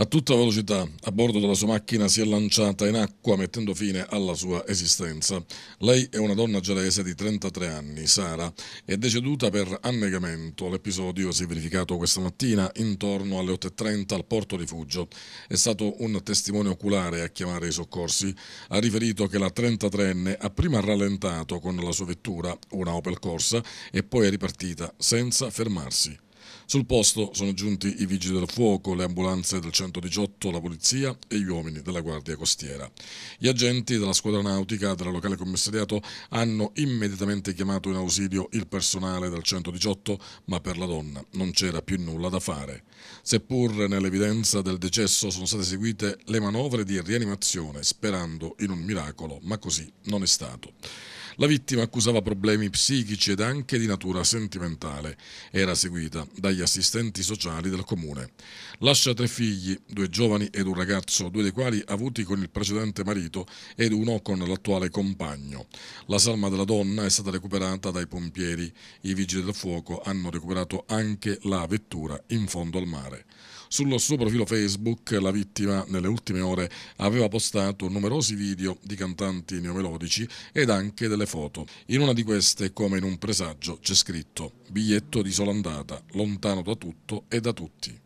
A tutta velocità, a bordo della sua macchina si è lanciata in acqua mettendo fine alla sua esistenza. Lei è una donna gelese di 33 anni, Sara, è deceduta per annegamento. L'episodio si è verificato questa mattina intorno alle 8.30 al porto rifugio. È stato un testimone oculare a chiamare i soccorsi. Ha riferito che la 33enne ha prima rallentato con la sua vettura, una Opel Corsa, e poi è ripartita senza fermarsi. Sul posto sono giunti i vigili del fuoco, le ambulanze del 118, la polizia e gli uomini della Guardia Costiera. Gli agenti della squadra nautica del locale commissariato hanno immediatamente chiamato in ausilio il personale del 118, ma per la donna non c'era più nulla da fare. Seppur nell'evidenza del decesso sono state eseguite le manovre di rianimazione sperando in un miracolo, ma così non è stato. La vittima accusava problemi psichici ed anche di natura sentimentale. Era seguita dagli assistenti sociali del comune. Lascia tre figli, due giovani ed un ragazzo, due dei quali avuti con il precedente marito ed uno con l'attuale compagno. La salma della donna è stata recuperata dai pompieri. I vigili del fuoco hanno recuperato anche la vettura in fondo al mare. Sullo suo profilo Facebook la vittima nelle ultime ore aveva postato numerosi video di cantanti neomelodici ed anche delle foto. In una di queste, come in un presagio, c'è scritto biglietto di sola andata, lontano da tutto e da tutti.